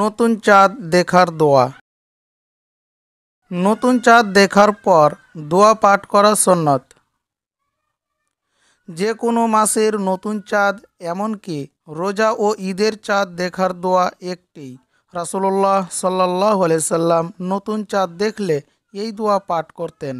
নতুন চাঁদ দেখার দোয়া নতুন চাঁদ দেখার পর দোয়া পাঠ করা সন্ন্যত যে কোনো মাসের নতুন চাঁদ এমনকি রোজা ও ঈদের চাঁদ দেখার দোয়া একটি রাসুল্লাহ সাল্লাহ সাল্লাম নতুন চাঁদ দেখলে এই দোয়া পাঠ করতেন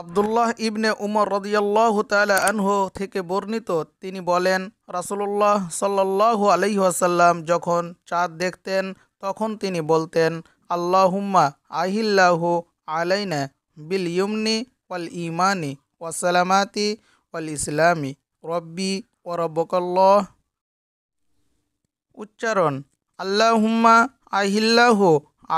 আবদুল্লাহ ইবনে উমর রদিয়াল্লাহ তালা আনহু থেকে বর্ণিত তিনি বলেন রাসুলুল্লাহ সাল্লাহ আলহি আসাল্লাম যখন চাঁদ দেখতেন তখন তিনি বলতেন আল্লাহুম্মা আহিল্লাহু আলাইনা বিল ইউমনি ওয়াল ইমানি ওয়াসালামাতি ওয়াল ইসলামি রব্বি ও রব্বকাল্লাহ উচ্চারণ আল্লাহুম্মা আহিল্লাহু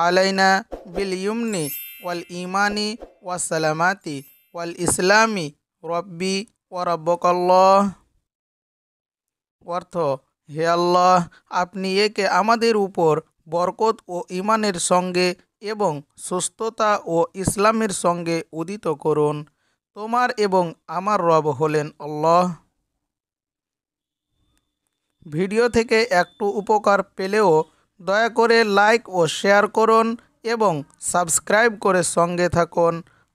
আলাইনা বিল ইউমনি ওয়াল ইমানি ওয়াসালামাতি ওয়াল ইসলামি রব্বি ওয়ারব্বকল্লাহ অর্থ হে আল্লাহ আপনি একে আমাদের উপর বরকত ও ইমানের সঙ্গে এবং সুস্থতা ও ইসলামের সঙ্গে উদিত করুন তোমার এবং আমার রব হলেন আল্লাহ ভিডিও থেকে একটু উপকার পেলেও দয়া করে লাইক ও শেয়ার করুন এবং সাবস্ক্রাইব করে সঙ্গে থাকুন